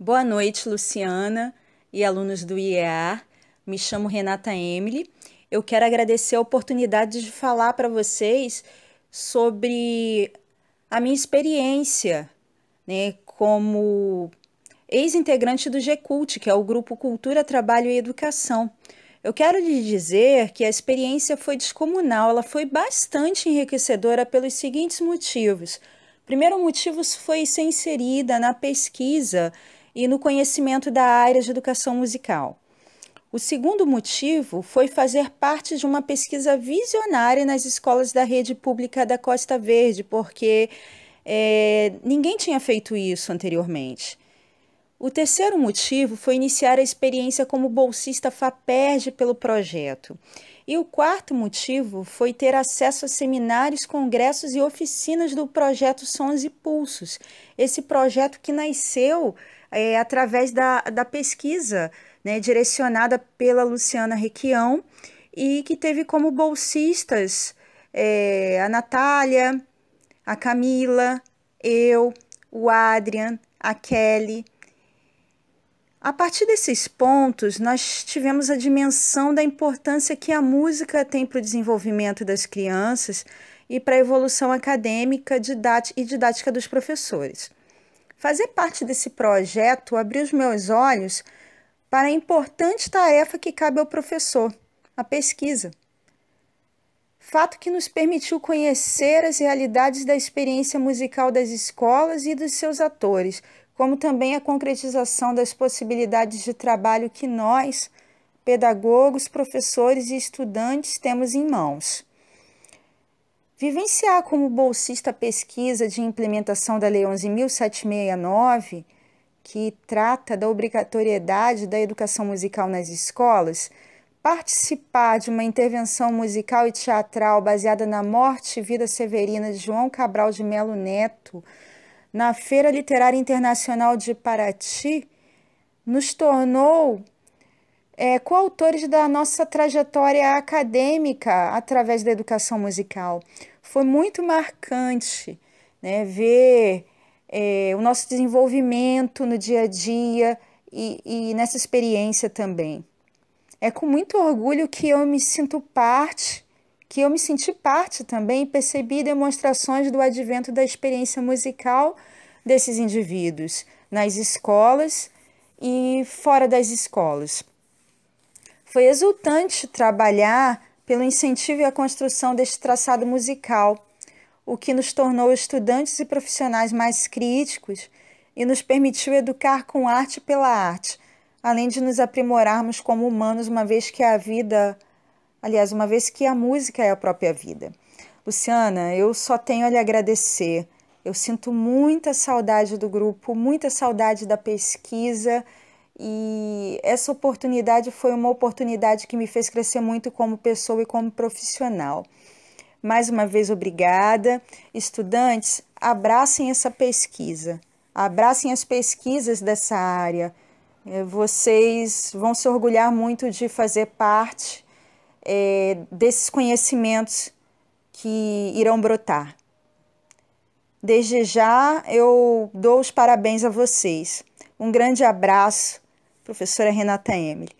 Boa noite, Luciana e alunos do IEA. Me chamo Renata Emily. Eu quero agradecer a oportunidade de falar para vocês sobre a minha experiência né, como ex-integrante do GCult, que é o Grupo Cultura, Trabalho e Educação. Eu quero lhe dizer que a experiência foi descomunal, ela foi bastante enriquecedora pelos seguintes motivos. O primeiro motivo foi ser inserida na pesquisa e no conhecimento da área de educação musical. O segundo motivo foi fazer parte de uma pesquisa visionária nas escolas da rede pública da Costa Verde, porque é, ninguém tinha feito isso anteriormente. O terceiro motivo foi iniciar a experiência como bolsista FAPERJ pelo projeto. E o quarto motivo foi ter acesso a seminários, congressos e oficinas do projeto Sons e Pulsos, esse projeto que nasceu é, através da, da pesquisa né, direcionada pela Luciana Requião e que teve como bolsistas é, a Natália, a Camila, eu, o Adrian, a Kelly a partir desses pontos, nós tivemos a dimensão da importância que a música tem para o desenvolvimento das crianças e para a evolução acadêmica e didática dos professores. Fazer parte desse projeto abriu os meus olhos para a importante tarefa que cabe ao professor, a pesquisa. Fato que nos permitiu conhecer as realidades da experiência musical das escolas e dos seus atores, como também a concretização das possibilidades de trabalho que nós, pedagogos, professores e estudantes, temos em mãos. Vivenciar como bolsista a pesquisa de implementação da Lei 11.769, que trata da obrigatoriedade da educação musical nas escolas, participar de uma intervenção musical e teatral baseada na morte e vida severina de João Cabral de Melo Neto, na Feira Literária Internacional de Paraty, nos tornou é, coautores da nossa trajetória acadêmica através da educação musical. Foi muito marcante né, ver é, o nosso desenvolvimento no dia a dia e, e nessa experiência também. É com muito orgulho que eu me sinto parte que eu me senti parte também e percebi demonstrações do advento da experiência musical desses indivíduos nas escolas e fora das escolas. Foi exultante trabalhar pelo incentivo e a construção deste traçado musical, o que nos tornou estudantes e profissionais mais críticos e nos permitiu educar com arte pela arte, além de nos aprimorarmos como humanos, uma vez que a vida Aliás, uma vez que a música é a própria vida. Luciana, eu só tenho a lhe agradecer. Eu sinto muita saudade do grupo, muita saudade da pesquisa e essa oportunidade foi uma oportunidade que me fez crescer muito como pessoa e como profissional. Mais uma vez, obrigada. Estudantes, abracem essa pesquisa, abracem as pesquisas dessa área. Eh, vocês vão se orgulhar muito de fazer parte é, desses conhecimentos que irão brotar. Desde já eu dou os parabéns a vocês. Um grande abraço, professora Renata Emily.